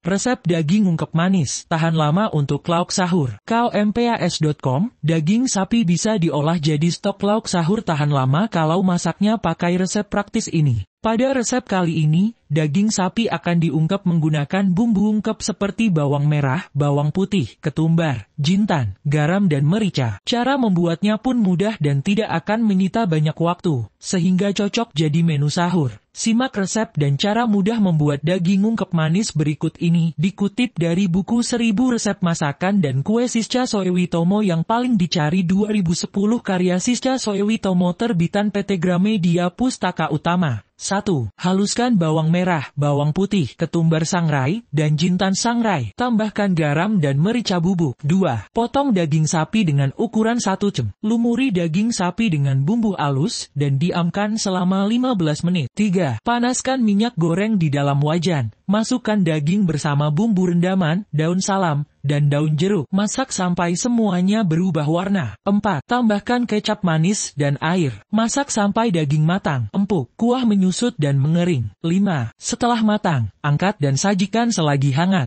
Resep daging ungkep manis, tahan lama untuk lauk sahur. KMPAS.com, daging sapi bisa diolah jadi stok lauk sahur tahan lama kalau masaknya pakai resep praktis ini. Pada resep kali ini, daging sapi akan diungkep menggunakan bumbu ungkep seperti bawang merah, bawang putih, ketumbar, jintan, garam dan merica. Cara membuatnya pun mudah dan tidak akan menyita banyak waktu, sehingga cocok jadi menu sahur. Simak resep dan cara mudah membuat daging ungkep manis berikut ini dikutip dari buku 1000 Resep Masakan dan Kue Sisca Soewitomo yang paling dicari 2010 karya Sisca Soewitomo terbitan PT Gramedia Pustaka Utama. 1. Haluskan bawang merah, bawang putih, ketumbar sangrai, dan jintan sangrai. Tambahkan garam dan merica bubuk. 2. Potong daging sapi dengan ukuran 1 cem. Lumuri daging sapi dengan bumbu halus dan diamkan selama 15 menit. 3. Panaskan minyak goreng di dalam wajan. Masukkan daging bersama bumbu rendaman, daun salam, dan daun jeruk. Masak sampai semuanya berubah warna. 4. Tambahkan kecap manis dan air. Masak sampai daging matang empuk, kuah menyusut dan mengering. 5. Setelah matang, angkat dan sajikan selagi hangat.